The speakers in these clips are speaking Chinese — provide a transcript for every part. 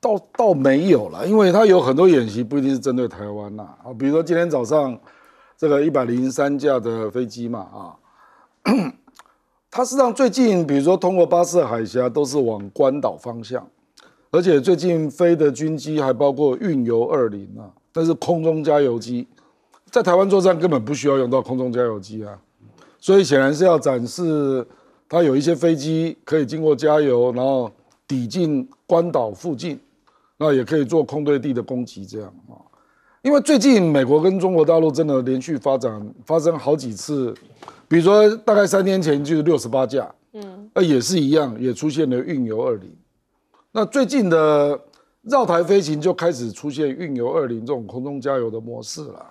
倒倒没有了，因为它有很多演习，不一定是针对台湾呐。啊，比如说今天早上，这个一百零三架的飞机嘛，啊，它实际上最近，比如说通过巴士海峡，都是往关岛方向，而且最近飞的军机还包括运油二零啊，但是空中加油机，在台湾作战根本不需要用到空中加油机啊，所以显然是要展示它有一些飞机可以经过加油，然后抵近关岛附近。那也可以做空对地的攻击，这样啊，因为最近美国跟中国大陆真的连续发展发生好几次，比如说大概三天前就是六十八架，嗯，那也是一样，也出现了运油二零。那最近的绕台飞行就开始出现运油二零这种空中加油的模式了。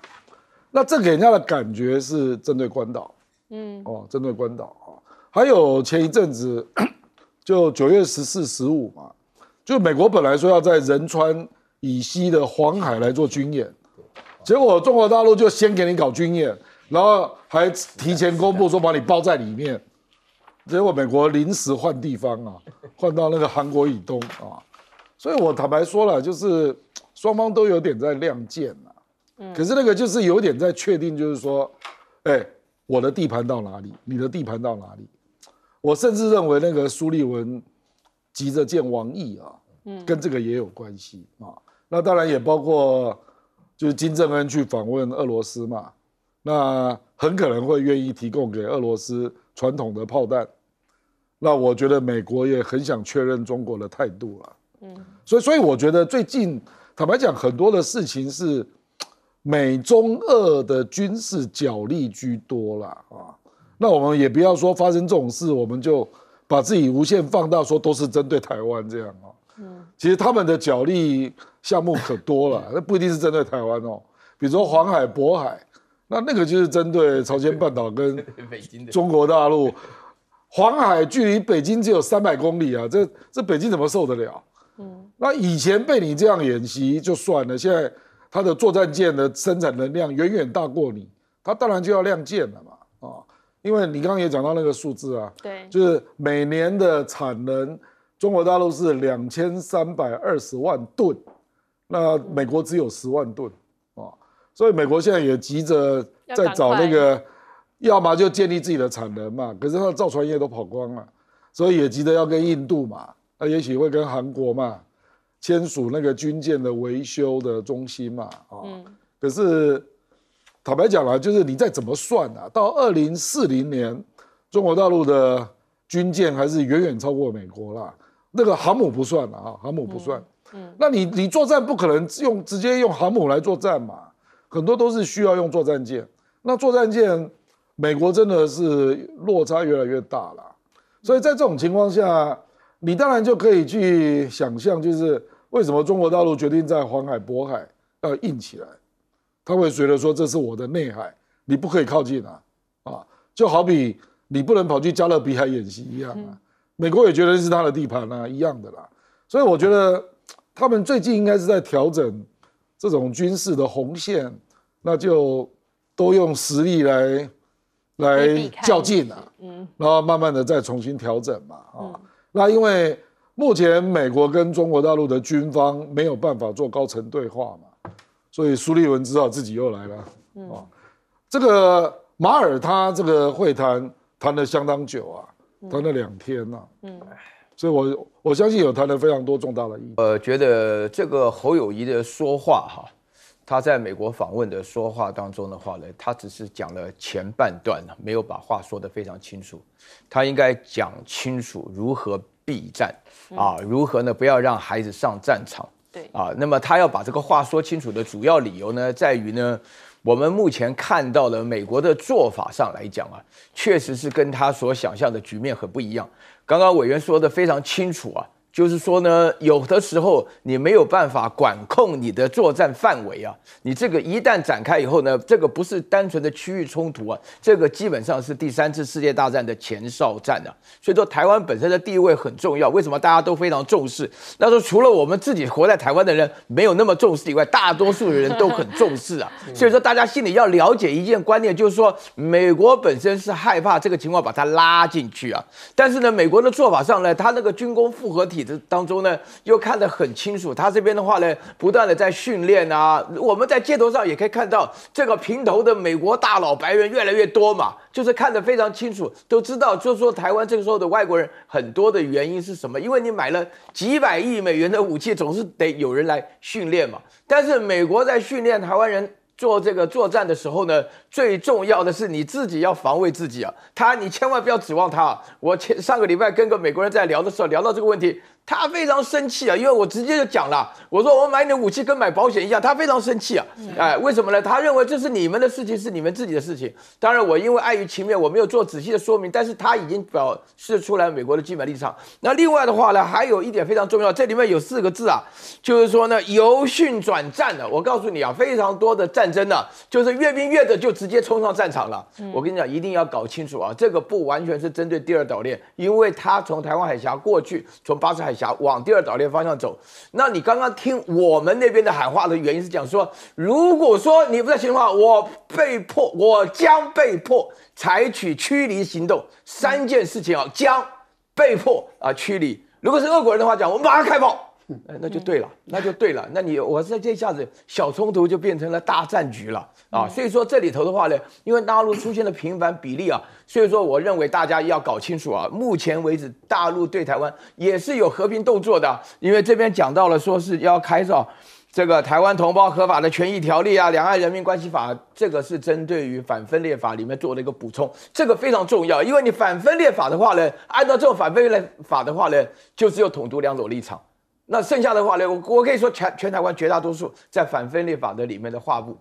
那这给人家的感觉是针对关岛，嗯，哦，针对关岛啊。还有前一阵子 就九月十四、十五嘛。就美国本来说要在仁川以西的黄海来做军演，结果中国大陆就先给你搞军演，然后还提前公布说把你包在里面，结果美国临时换地方啊，换到那个韩国以东啊，所以我坦白说了，就是双方都有点在亮剑啊，可是那个就是有点在确定，就是说，哎，我的地盘到哪里，你的地盘到哪里？我甚至认为那个苏利文。急着见王毅啊，嗯，跟这个也有关系啊。那当然也包括，就是金正恩去访问俄罗斯嘛，那很可能会愿意提供给俄罗斯传统的炮弹。那我觉得美国也很想确认中国的态度了，嗯，所以所以我觉得最近坦白讲，很多的事情是美中俄的军事角力居多了啊。那我们也不要说发生这种事我们就。把自己无限放大，说都是针对台湾这样啊。嗯，其实他们的角力项目可多了，那不一定是针对台湾哦。比如黄海、渤海，那那个就是针对朝鲜半岛跟北京的中国大陆。黄海距离北京只有三百公里啊，这这北京怎么受得了？嗯，那以前被你这样演习就算了，现在它的作战舰的生产能量远远大过你，它当然就要亮剑了。因为你刚刚也讲到那个数字啊，对，就是每年的产能，中国大陆是两千三百二十万吨，那美国只有十万吨啊，所以美国现在也急着在找那个，要么就建立自己的产能嘛，可是它造船业都跑光了，所以也急着要跟印度嘛，那也许会跟韩国嘛签署那个军舰的维修的中心嘛啊，可是。坦白讲了，就是你再怎么算啊，到二零四零年，中国大陆的军舰还是远远超过美国啦。那个航母不算了啊，航母不算。嗯。那你你作战不可能用直接用航母来作战嘛？很多都是需要用作战舰。那作战舰，美国真的是落差越来越大了。所以在这种情况下，你当然就可以去想象，就是为什么中国大陆决定在黄海、渤海要硬起来。他会觉得说这是我的内海，你不可以靠近啊，啊，就好比你不能跑去加勒比海演习一样啊。美国也觉得是他的地盘啊，一样的啦。所以我觉得他们最近应该是在调整这种军事的红线，那就都用实力来来较劲啊，嗯，然后慢慢的再重新调整嘛，啊，那因为目前美国跟中国大陆的军方没有办法做高层对话嘛。所以苏立文知道自己又来了啊，这个马尔他这个会谈谈了相当久啊，谈了两天啊。嗯，所以我我相信有谈了非常多重大的意义。呃，觉得这个侯友谊的说话哈，他在美国访问的说话当中的话呢，他只是讲了前半段呢，没有把话说得非常清楚，他应该讲清楚如何避战啊，如何呢不要让孩子上战场。对啊，那么他要把这个话说清楚的主要理由呢，在于呢，我们目前看到的美国的做法上来讲啊，确实是跟他所想象的局面很不一样。刚刚委员说的非常清楚啊。就是说呢，有的时候你没有办法管控你的作战范围啊，你这个一旦展开以后呢，这个不是单纯的区域冲突啊，这个基本上是第三次世界大战的前哨战啊。所以说台湾本身的地位很重要，为什么大家都非常重视？那说除了我们自己活在台湾的人没有那么重视以外，大多数的人都很重视啊。所以说大家心里要了解一件观念，就是说美国本身是害怕这个情况把它拉进去啊，但是呢，美国的做法上呢，他那个军工复合体。这当中呢，又看得很清楚。他这边的话呢，不断的在训练啊。我们在街头上也可以看到，这个平头的美国大佬白人越来越多嘛，就是看得非常清楚。都知道，就是说台湾这个时候的外国人很多的原因是什么？因为你买了几百亿美元的武器，总是得有人来训练嘛。但是美国在训练台湾人做这个作战的时候呢，最重要的是你自己要防卫自己啊。他，你千万不要指望他。我前上个礼拜跟个美国人在聊的时候，聊到这个问题。他非常生气啊，因为我直接就讲了，我说我买你的武器跟买保险一样，他非常生气啊，哎，为什么呢？他认为这是你们的事情，是你们自己的事情。当然，我因为碍于情面，我没有做仔细的说明，但是他已经表示出来美国的基本立场。那另外的话呢，还有一点非常重要，这里面有四个字啊，就是说呢，由训转战的。我告诉你啊，非常多的战争呢，就是越兵越的就直接冲上战场了。我跟你讲，一定要搞清楚啊，这个不完全是针对第二岛链，因为他从台湾海峡过去，从巴士海。峡。往第二岛链方向走。那你刚刚听我们那边的喊话的原因是讲说，如果说你不在行的话，我被迫，我将被迫采取驱离行动。三件事情啊，将被迫啊驱离。如果是恶果人的话讲，我们马上开炮。嗯，那就对了，那就对了。那你我在这一下子小冲突就变成了大战局了啊！所以说这里头的话呢，因为大陆出现了频繁比例啊，所以说我认为大家要搞清楚啊。目前为止，大陆对台湾也是有和平动作的，因为这边讲到了说是要开造这个台湾同胞合法的权益条例啊，两岸人民关系法，这个是针对于反分裂法里面做了一个补充，这个非常重要。因为你反分裂法的话呢，按照这种反分裂法的话呢，就只有统独两种立场。那剩下的话呢？我我可以说，全全台湾绝大多数在反分裂法的里面的画布，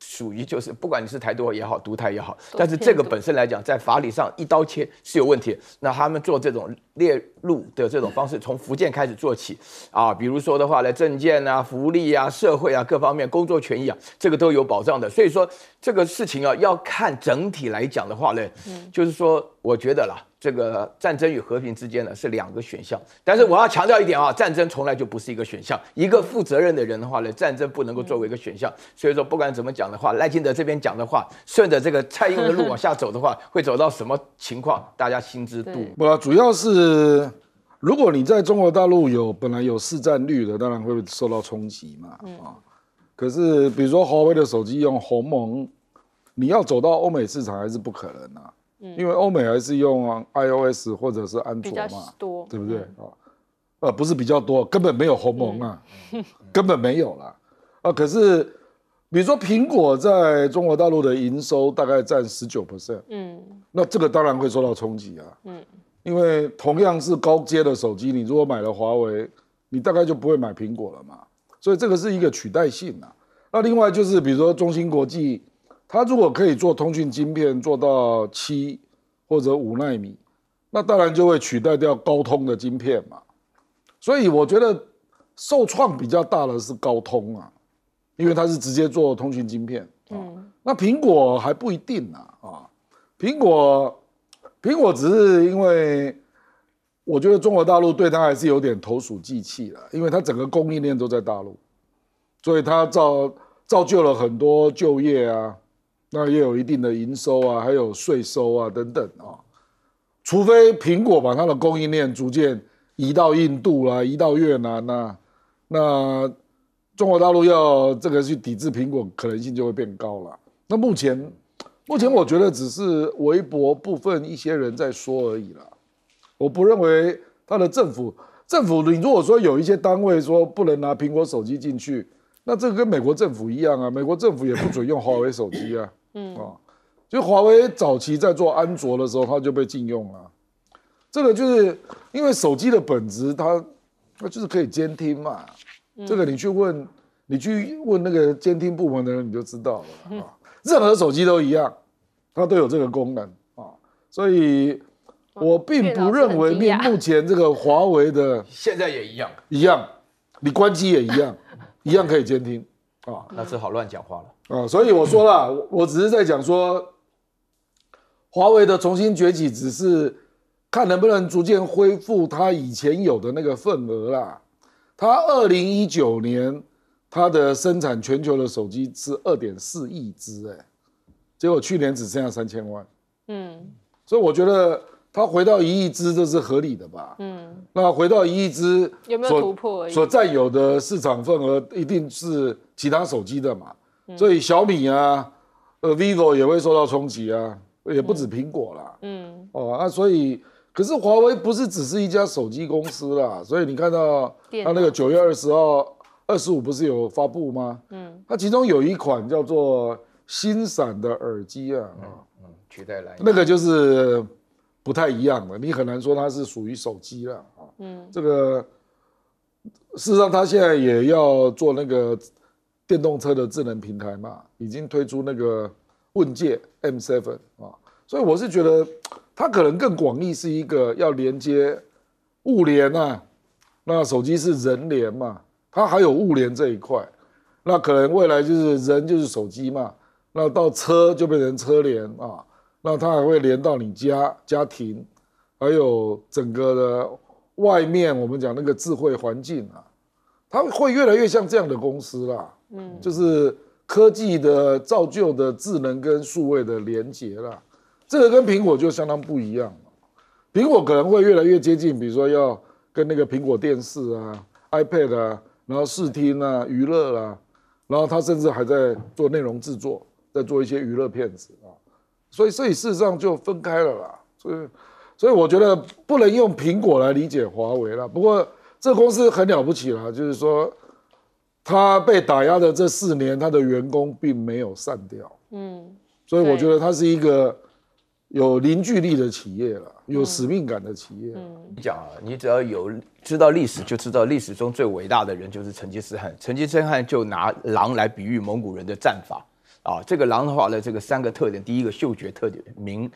属于就是不管你是台独也好，独台也好，但是这个本身来讲，在法理上一刀切是有问题。那他们做这种列入的这种方式，从福建开始做起啊，比如说的话呢，证件啊、福利啊、社会啊各方面工作权益啊，这个都有保障的。所以说。这个事情啊，要看整体来讲的话呢，就是说，我觉得啦，这个战争与和平之间呢是两个选项。但是我要强调一点啊，战争从来就不是一个选项。一个负责任的人的话呢，战争不能够作为一个选项。所以说，不管怎么讲的话，赖清德这边讲的话，顺着这个蔡英文的路往下走的话，会走到什么情况，大家心知肚。不，主要是如果你在中国大陆有本来有市占率的，当然会受到冲击嘛。嗯啊。可是，比如说华为的手机用鸿蒙，你要走到欧美市场还是不可能啊。嗯，因为欧美还是用 iOS 或者是安卓嘛，多，对不对啊？呃，不是比较多，根本没有鸿蒙啊，根本没有啦。啊。可是，比如说苹果在中国大陆的营收大概占十九 percent，嗯，那这个当然会受到冲击啊，嗯，因为同样是高阶的手机，你如果买了华为，你大概就不会买苹果了嘛。所以这个是一个取代性啊。那另外就是，比如说中芯国际，它如果可以做通讯晶片做到七或者五纳米，那当然就会取代掉高通的晶片嘛。所以我觉得受创比较大的是高通啊，因为它是直接做通讯晶片。嗯，那苹果还不一定呢啊，苹果苹果只是因为。我觉得中国大陆对它还是有点投鼠忌器了，因为它整个供应链都在大陆，所以它造造就了很多就业啊，那也有一定的营收啊，还有税收啊等等啊。除非苹果把它的供应链逐渐移到印度啊，移到越南啊，那中国大陆要这个去抵制苹果可能性就会变高了。那目前目前我觉得只是微博部分一些人在说而已了。我不认为他的政府政府，你如果说有一些单位说不能拿苹果手机进去，那这个跟美国政府一样啊，美国政府也不准用华为手机啊。嗯啊，就华为早期在做安卓的时候，它就被禁用了。这个就是因为手机的本质，它那就是可以监听嘛。这个你去问你去问那个监听部门的人，你就知道了啊。任何手机都一样，它都有这个功能啊，所以。我并不认为目目前这个华为的 现在也一样一样，你关机也一样，一样可以监听啊，那只好乱讲话了啊。所以我说了，我只是在讲说，华为的重新崛起只是看能不能逐渐恢复它以前有的那个份额啦。它二零一九年它的生产全球的手机是二点四亿只哎，结果去年只剩下三千万，嗯，所以我觉得。它回到一亿只，这是合理的吧？嗯，那回到一亿只，有没有突破？所占有的市场份额一定是其他手机的嘛？所以小米啊，呃，vivo 也会受到冲击啊，也不止苹果啦。嗯，哦，那所以，可是华为不是只是一家手机公司啦，所以你看到它那个九月二十号、二十五不是有发布吗？嗯，它其中有一款叫做新闪的耳机啊，嗯，取代蓝牙，那个就是。不太一样了，你很难说它是属于手机了啊。嗯，这个事实上，它现在也要做那个电动车的智能平台嘛，已经推出那个问界 M7 啊。所以我是觉得，它可能更广义是一个要连接物联啊。那手机是人联嘛，它还有物联这一块，那可能未来就是人就是手机嘛，那到车就变成车联啊。那它还会连到你家家庭，还有整个的外面，我们讲那个智慧环境啊，它会越来越像这样的公司啦。嗯，就是科技的造就的智能跟数位的连接啦。这个跟苹果就相当不一样，苹果可能会越来越接近，比如说要跟那个苹果电视啊、iPad 啊，然后视听啊、娱乐啦，然后它甚至还在做内容制作，在做一些娱乐片子。所以，所以事实上就分开了啦。所以，所以我觉得不能用苹果来理解华为了。不过，这公司很了不起了，就是说，他被打压的这四年，他的员工并没有散掉。嗯。所以，我觉得他是一个有凝聚力的企业了，有使命感的企业。嗯。你讲啊，你只要有知道历史，就知道历史中最伟大的人就是成吉思汗。成吉思汗就拿狼来比喻蒙古人的战法。啊，这个狼的话呢，这个三个特点：第一个，嗅觉特点敏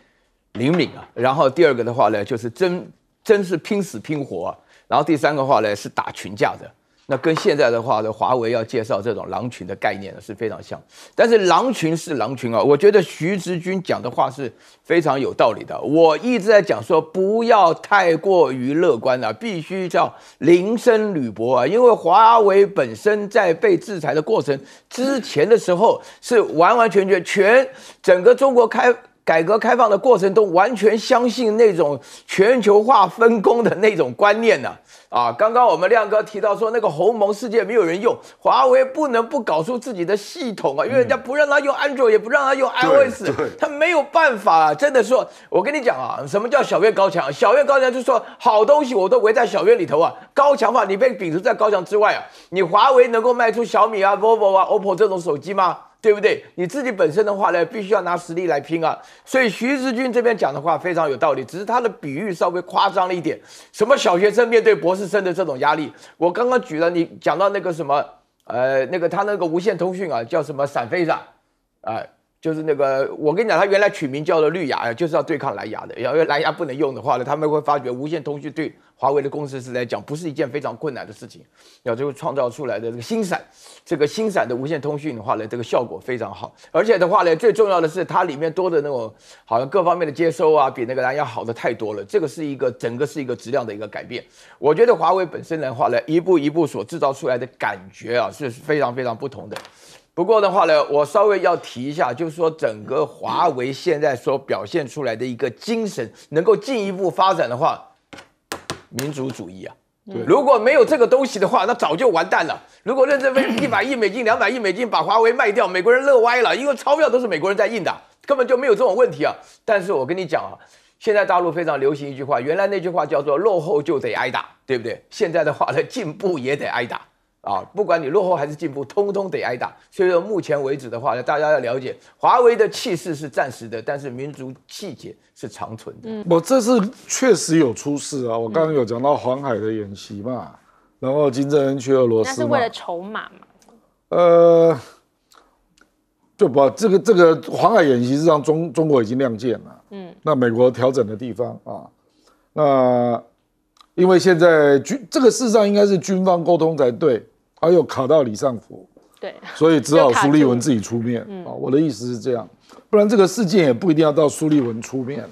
灵敏啊；然后第二个的话呢，就是真真是拼死拼活；然后第三个话呢，是打群架的。那跟现在的话的华为要介绍这种狼群的概念呢，是非常像。但是狼群是狼群啊，我觉得徐直军讲的话是非常有道理的。我一直在讲说，不要太过于乐观了，必须叫临深履薄啊，因为华为本身在被制裁的过程之前的时候，是完完全全全整个中国开改革开放的过程都完全相信那种全球化分工的那种观念呢。啊，刚刚我们亮哥提到说，那个鸿蒙世界没有人用，华为不能不搞出自己的系统啊，因为人家不让他用安卓，也不让他用 iOS，他没有办法。真的说，我跟你讲啊，什么叫小院高墙？小院高墙就是说，好东西我都围在小院里头啊，高墙话你被摒除在高墙之外啊。你华为能够卖出小米啊、vivo 啊、oppo 这种手机吗？对不对？你自己本身的话呢，必须要拿实力来拼啊。所以徐志军这边讲的话非常有道理，只是他的比喻稍微夸张了一点。什么小学生面对博士生的这种压力，我刚刚举了你讲到那个什么，呃，那个他那个无线通讯啊，叫什么闪飞的啊。就是那个，我跟你讲，它原来取名叫做绿芽，就是要对抗蓝牙的。要因为蓝牙不能用的话呢，他们会发觉无线通讯对华为的公司是来讲不是一件非常困难的事情。要最后创造出来的这个新闪，这个新闪的无线通讯的话呢，这个效果非常好。而且的话呢，最重要的是它里面多的那种，好像各方面的接收啊，比那个蓝牙好的太多了。这个是一个整个是一个质量的一个改变。我觉得华为本身的话呢，一步一步所制造出来的感觉啊，是非常非常不同的。不过的话呢，我稍微要提一下，就是说整个华为现在所表现出来的一个精神，能够进一步发展的话，民族主义啊，如果没有这个东西的话，那早就完蛋了。如果任正非一百亿美金、两百亿美金把华为卖掉，美国人乐歪了，因为钞票都是美国人在印的，根本就没有这种问题啊。但是我跟你讲啊，现在大陆非常流行一句话，原来那句话叫做“落后就得挨打”，对不对？现在的话呢，进步也得挨打。啊，不管你落后还是进步，通通得挨打。所以说，目前为止的话，呢，大家要了解，华为的气势是暂时的，但是民族气节是长存的。嗯，我这次确实有出事啊，我刚刚有讲到黄海的演习嘛，然后金正恩去俄罗斯，那是为了筹码嘛？呃，就把这个这个黄海演习，是让中中国已经亮剑了。嗯，那美国调整的地方啊，那因为现在军这个事实上应该是军方沟通才对。还有卡到李尚福，对，所以只好苏立文自己出面啊。我的意思是这样，不然这个事件也不一定要到苏立文出面了。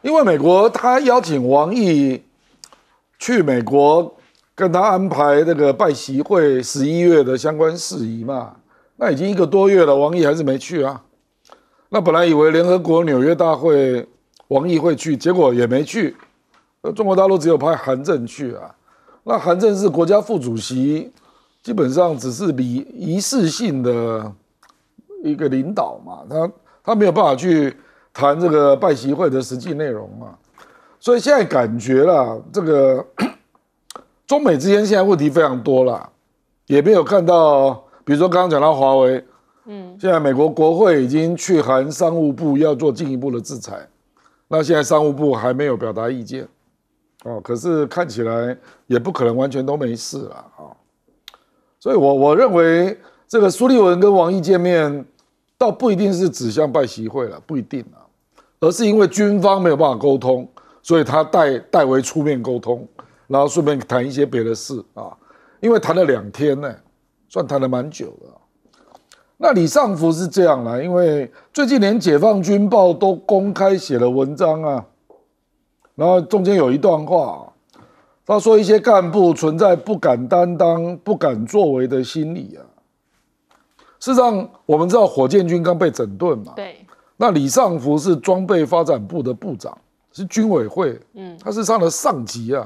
因为美国他邀请王毅去美国跟他安排那个拜席会十一月的相关事宜嘛，那已经一个多月了，王毅还是没去啊。那本来以为联合国纽约大会王毅会去，结果也没去。中国大陆只有派韩正去啊。那韩正是国家副主席。基本上只是礼仪式性的一个领导嘛，他他没有办法去谈这个拜席会的实际内容嘛，所以现在感觉啦，这个 中美之间现在问题非常多啦，也没有看到，比如说刚刚讲到华为，嗯，现在美国国会已经去函商务部要做进一步的制裁，那现在商务部还没有表达意见，哦，可是看起来也不可能完全都没事了啊。所以，我我认为这个苏立文跟王毅见面，倒不一定是指向拜习会了，不一定啊，而是因为军方没有办法沟通，所以他代代为出面沟通，然后顺便谈一些别的事啊。因为谈了两天呢，算谈了蛮久了。那李尚福是这样啦，因为最近连解放军报都公开写了文章啊，然后中间有一段话。他说：“一些干部存在不敢担当、不敢作为的心理啊。事实上，我们知道火箭军刚被整顿嘛，对。那李尚福是装备发展部的部长，是军委会，嗯，他是上的上级啊。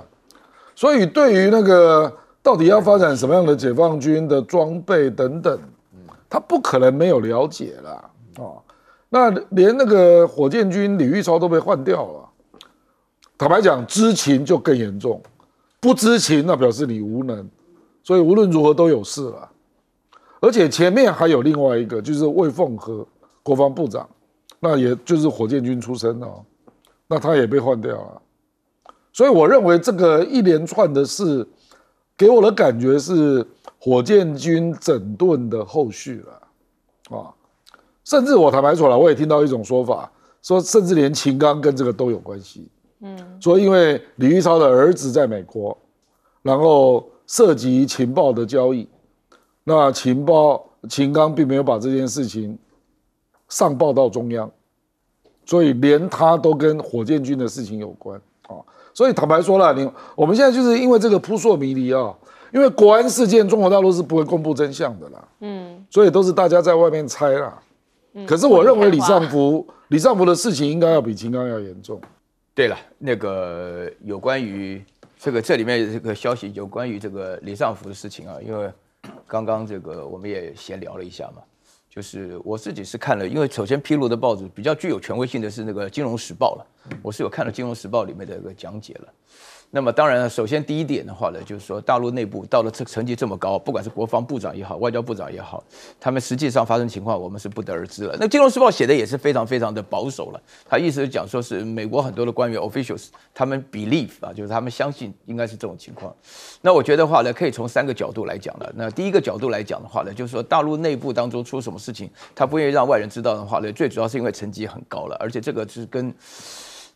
所以，对于那个到底要发展什么样的解放军的装备等等，他不可能没有了解啦。啊。那连那个火箭军李玉超都被换掉了，坦白讲，知情就更严重。”不知情，那表示你无能，所以无论如何都有事了。而且前面还有另外一个，就是魏凤和国防部长，那也就是火箭军出身的，那他也被换掉了。所以我认为这个一连串的事，给我的感觉是火箭军整顿的后续了。啊，甚至我坦白说了，我也听到一种说法，说甚至连秦刚跟这个都有关系。说因为李玉超的儿子在美国，然后涉及情报的交易，那情报秦刚并没有把这件事情上报到中央，所以连他都跟火箭军的事情有关啊。所以坦白说了，你我们现在就是因为这个扑朔迷离啊，因为国安事件，中国大陆是不会公布真相的啦。嗯，所以都是大家在外面猜啦。嗯，可是我认为李尚福，李尚福的事情应该要比秦刚要严重。对了，那个有关于这个这里面这个消息，有关于这个李尚福的事情啊，因为刚刚这个我们也闲聊了一下嘛，就是我自己是看了，因为首先披露的报纸比较具有权威性的是那个《金融时报》了，我是有看了《金融时报》里面的一个讲解了。那么当然了，首先第一点的话呢，就是说大陆内部到了这成绩这么高，不管是国防部长也好，外交部长也好，他们实际上发生情况，我们是不得而知了。那《金融时报》写的也是非常非常的保守了，他意思是讲说是美国很多的官员 officials，他们 believe 啊，就是他们相信应该是这种情况。那我觉得话呢，可以从三个角度来讲了。那第一个角度来讲的话呢，就是说大陆内部当中出什么事情，他不愿意让外人知道的话呢，最主要是因为成绩很高了，而且这个是跟。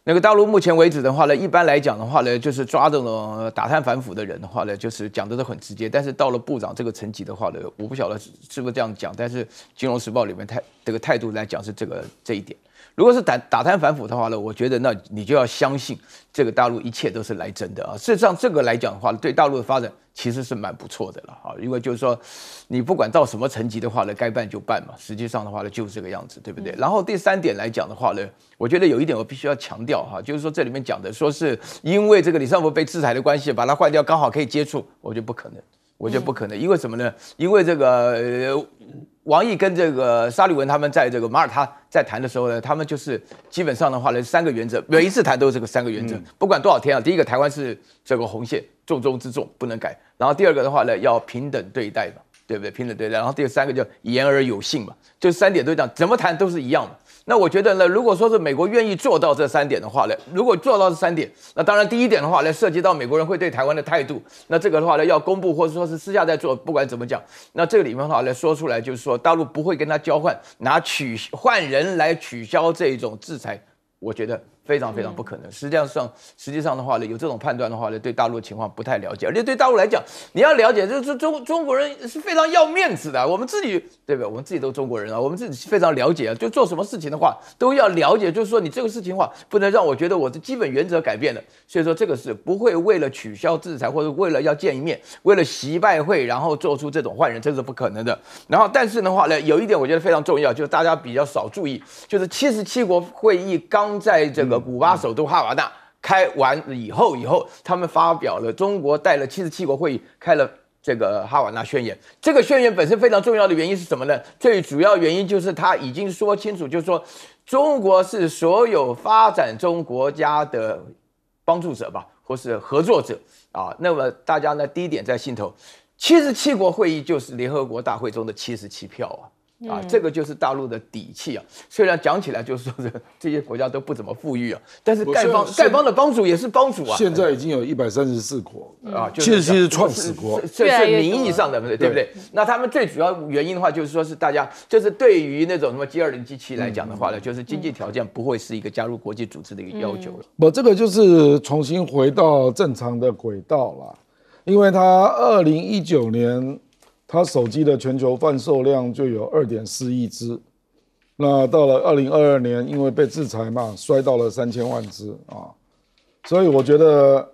那个大陆目前为止的话呢，一般来讲的话呢，就是抓这种打探反腐的人的话呢，就是讲的都很直接。但是到了部长这个层级的话呢，我不晓得是不是这样讲，但是《金融时报》里面态这个态度来讲是这个这一点。如果是打打贪反腐的话呢，我觉得那你就要相信这个大陆一切都是来真的啊。事实上，这个来讲的话，对大陆的发展其实是蛮不错的了啊。因为就是说，你不管到什么层级的话呢，该办就办嘛。实际上的话呢，就是这个样子，对不对？然后第三点来讲的话呢，我觉得有一点我必须要强调哈，就是说这里面讲的说是因为这个李尚福被制裁的关系，把它换掉刚好可以接触，我觉得不可能，我觉得不可能，因为什么呢？因为这个。王毅跟这个沙利文他们在这个马耳他在谈的时候呢，他们就是基本上的话呢三个原则，每一次谈都是这个三个原则，不管多少天啊。第一个，台湾是这个红线，重中之重不能改。然后第二个的话呢，要平等对待嘛，对不对？平等对待。然后第三个就言而有信嘛，就三点都讲，怎么谈都是一样的。那我觉得呢，如果说是美国愿意做到这三点的话呢，如果做到这三点，那当然第一点的话呢，涉及到美国人会对台湾的态度，那这个的话呢，要公布或者说是私下在做，不管怎么讲，那这个里面的话来说出来，就是说大陆不会跟他交换拿取换人来取消这种制裁，我觉得。非常非常不可能。实际上，上，实际上的话呢，有这种判断的话呢，对大陆情况不太了解，而且对大陆来讲，你要了解，就是中中国人是非常要面子的。我们自己对不对？我们自己都是中国人啊，我们自己非常了解啊。就做什么事情的话，都要了解。就是说，你这个事情的话，不能让我觉得我的基本原则改变了。所以说，这个是不会为了取消制裁，或者为了要见一面，为了习拜会，然后做出这种换人，这是不可能的。然后，但是的话呢，有一点我觉得非常重要就是大家比较少注意，就是七十七国会议刚在这个。古巴首都哈瓦那开完以后，以后他们发表了中国带了七十七国会议开了这个哈瓦那宣言。这个宣言本身非常重要的原因是什么呢？最主要原因就是他已经说清楚，就是说中国是所有发展中国家的帮助者吧，或是合作者啊。那么大家呢，第一点在心头，七十七国会议就是联合国大会中的七十七票啊。啊，这个就是大陆的底气啊！虽然讲起来就是说，这这些国家都不怎么富裕啊，但是丐帮丐帮的帮主也是帮主啊！现在已经有一百三十四国啊，就十七是创始国，这是名义上的，对不对？那他们最主要原因的话，就是说是大家就是对于那种什么 G 二零 G 七来讲的话呢，就是经济条件不会是一个加入国际组织的一个要求了。不，这个就是重新回到正常的轨道了，因为他二零一九年。它手机的全球贩售量就有二点四亿只，那到了二零二二年，因为被制裁嘛，摔到了三千万只啊。所以我觉得，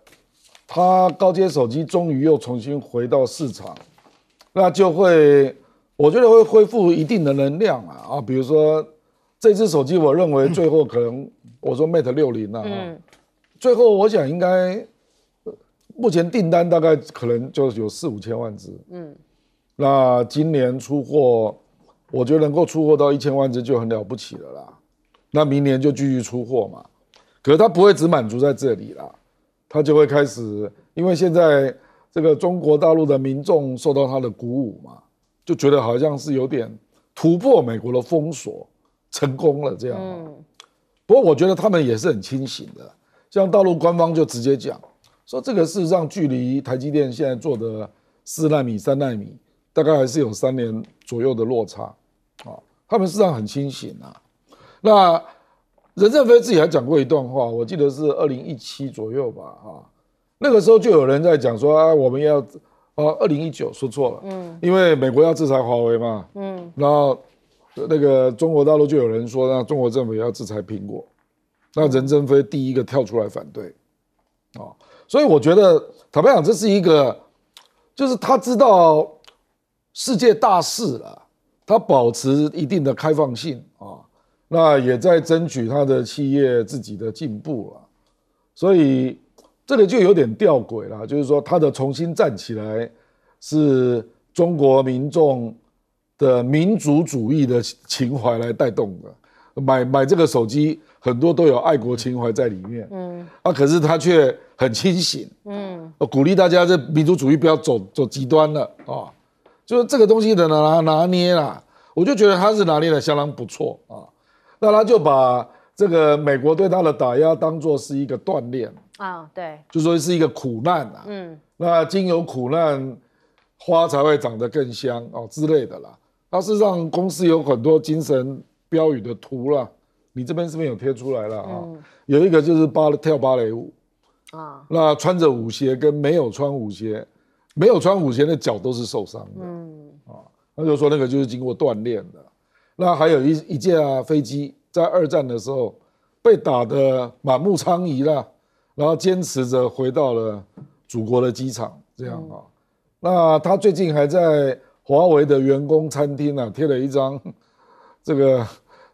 它高阶手机终于又重新回到市场，那就会，我觉得会恢复一定的能量啊啊。比如说，这只手机，我认为最后可能，我说 Mate 六零啊，最后我想应该，目前订单大概可能就有四五千万只，嗯。那今年出货，我觉得能够出货到一千万只就很了不起了啦。那明年就继续出货嘛。可是他不会只满足在这里啦，他就会开始，因为现在这个中国大陆的民众受到他的鼓舞嘛，就觉得好像是有点突破美国的封锁成功了这样。嗯。不过我觉得他们也是很清醒的，像大陆官方就直接讲说，这个事实上距离台积电现在做的四纳米、三纳米。大概还是有三年左右的落差，啊，他们实际上很清醒啊。那任正非自己还讲过一段话，我记得是二零一七左右吧，啊，那个时候就有人在讲说啊，我们要，呃，二零一九说错了，嗯，因为美国要制裁华为嘛，嗯，然后那个中国大陆就有人说，那中国政府要制裁苹果，那任正非第一个跳出来反对，啊，所以我觉得坦白讲，这是一个，就是他知道。世界大事了，他保持一定的开放性啊，那也在争取他的企业自己的进步了，所以这个就有点吊诡了，就是说他的重新站起来是中国民众的民族主义的情怀来带动的，买买这个手机很多都有爱国情怀在里面，嗯，啊，可是他却很清醒，嗯，鼓励大家这民族主义不要走走极端了啊。就是这个东西的拿拿捏啦，我就觉得他是拿捏的相当不错啊。那他就把这个美国对他的打压当作是一个锻炼啊，对，就说是一个苦难啊。嗯，那经由苦难，花才会长得更香哦之类的啦。他是让公司有很多精神标语的图了，你这边是不是有贴出来了啊？有一个就是芭蕾跳芭蕾舞啊，那穿着舞鞋跟没有穿舞鞋。没有穿五鞋的脚都是受伤的，嗯啊，那就说那个就是经过锻炼的。那还有一一架飞机在二战的时候被打得满目疮痍了，然后坚持着回到了祖国的机场，这样啊。那他最近还在华为的员工餐厅啊贴了一张这个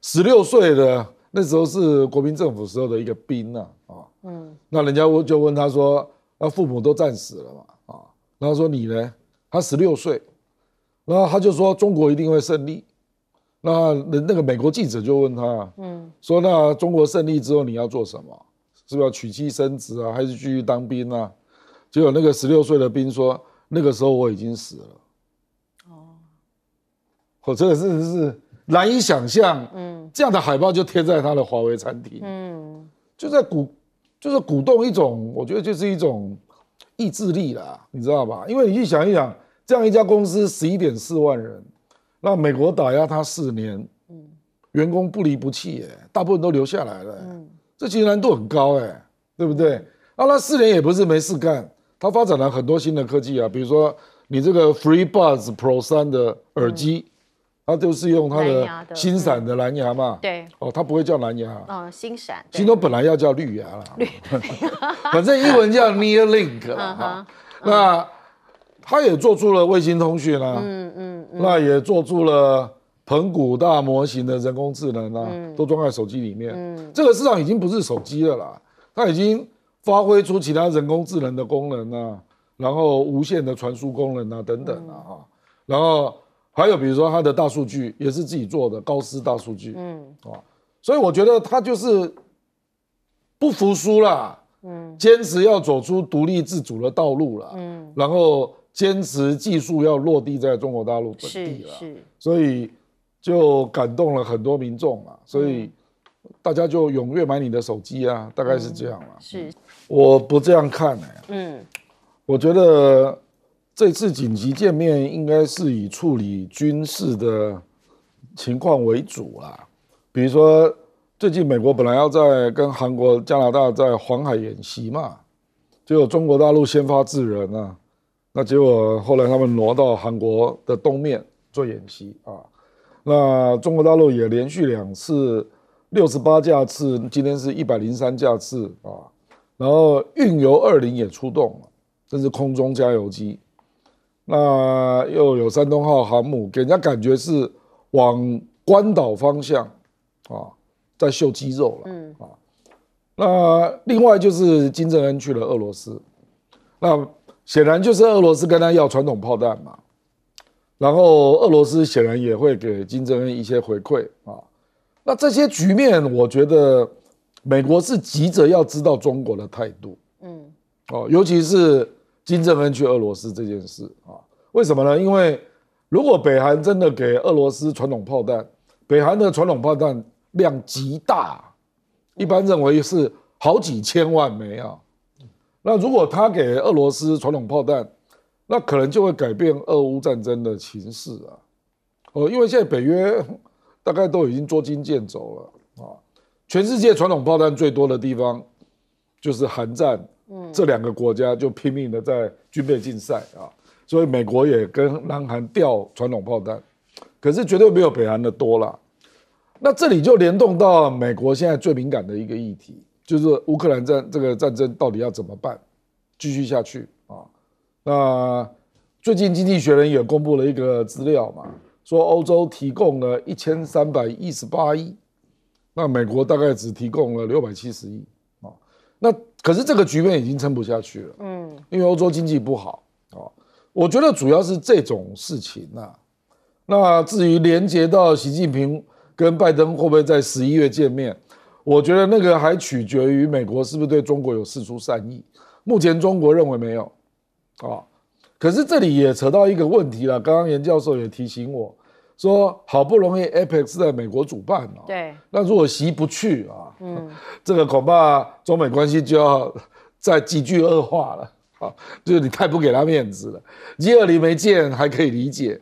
十六岁的那时候是国民政府时候的一个兵啊啊，嗯，那人家问就问他说，那父母都战死了嘛？然后说你呢？他十六岁，然后他就说中国一定会胜利。那那那个美国记者就问他，嗯，说那中国胜利之后你要做什么？是不是要娶妻生子啊？还是继续当兵啊？结果那个十六岁的兵说，那个时候我已经死了。哦，我真的是是难以想象。嗯，这样的海报就贴在他的华为餐厅，嗯，就在鼓，就是鼓动一种，我觉得就是一种。意志力啦，你知道吧？因为你去想一想，这样一家公司十一点四万人，那美国打压他四年，嗯，员工不离不弃诶，大部分都留下来了，嗯，这其实难度很高哎，对不对？啊，那四年也不是没事干，他发展了很多新的科技啊，比如说你这个 FreeBuds Pro 三的耳机。它就是用它的新闪的蓝牙嘛，对，哦，它不会叫蓝牙，哦，新闪，新东本来要叫绿牙啦，绿 反正英文叫 Near Link 啦，哈，那它也做出了卫星通讯啊。嗯嗯，那也做出了盆骨大模型的人工智能啊，嗯，都装在手机里面，嗯，这个市场已经不是手机的啦，它已经发挥出其他人工智能的功能啊，然后无线的传输功能啊，等等啊，哈，然后。还有比如说它的大数据也是自己做的高斯大数据，嗯啊，所以我觉得他就是不服输啦，嗯，坚持要走出独立自主的道路啦，嗯，然后坚持技术要落地在中国大陆本地了，是所以就感动了很多民众嘛，所以大家就踊跃买你的手机啊，大概是这样了，是，我不这样看呢。嗯，我觉得。这次紧急见面应该是以处理军事的情况为主啦，比如说最近美国本来要在跟韩国、加拿大在黄海演习嘛，结果中国大陆先发制人啊，那结果后来他们挪到韩国的东面做演习啊，那中国大陆也连续两次六十八架次，今天是一百零三架次啊，然后运油二零也出动了，这是空中加油机。那又有山东号航母，给人家感觉是往关岛方向啊，在秀肌肉了。嗯啊，那另外就是金正恩去了俄罗斯，那显然就是俄罗斯跟他要传统炮弹嘛，然后俄罗斯显然也会给金正恩一些回馈啊。那这些局面，我觉得美国是急着要知道中国的态度。嗯哦，尤其是。金正恩去俄罗斯这件事啊，为什么呢？因为如果北韩真的给俄罗斯传统炮弹，北韩的传统炮弹量极大，一般认为是好几千万枚啊。那如果他给俄罗斯传统炮弹，那可能就会改变俄乌战争的形势啊。哦，因为现在北约大概都已经捉襟见肘了啊。全世界传统炮弹最多的地方就是韩战。这两个国家就拼命的在军备竞赛啊，所以美国也跟南韩调传统炮弹，可是绝对没有北韩的多了。那这里就联动到美国现在最敏感的一个议题，就是乌克兰战这个战争到底要怎么办，继续下去啊？那最近经济学人也公布了一个资料嘛，说欧洲提供了一千三百一十八亿，那美国大概只提供了六百七十亿啊，那。可是这个局面已经撑不下去了，嗯，因为欧洲经济不好啊。我觉得主要是这种事情呐。那至于连接到习近平跟拜登会不会在十一月见面，我觉得那个还取决于美国是不是对中国有四出善意。目前中国认为没有啊。可是这里也扯到一个问题了，刚刚严教授也提醒我。说好不容易 a p e x 在美国主办哦。对。那如果习不去啊，嗯，这个恐怕中美关系就要再急剧恶化了啊！就是你太不给他面子了，G 二零没见还可以理解，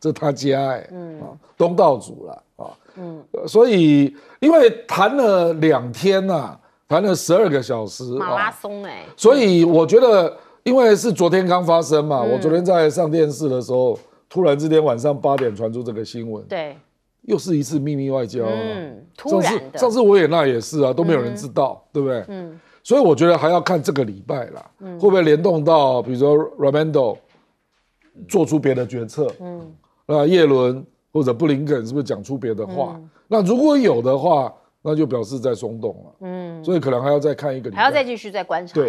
这他家哎，嗯啊，东道主了啊，嗯，所以因为谈了两天呐，谈了十二个小时马拉松哎，所以我觉得因为是昨天刚发生嘛，我昨天在上电视的时候。突然之间，晚上八点传出这个新闻，对，又是一次秘密外交。嗯，上次上次维也纳也是啊，都没有人知道，对不对？嗯，所以我觉得还要看这个礼拜啦，嗯、会不会联动到，比如说 r a m o n d o 做出别的决策，嗯，那叶伦或者布林肯是不是讲出别的话？那如果有的话，那就表示在松动了。嗯，所以可能还要再看一个礼拜，还要再继续再观察。对。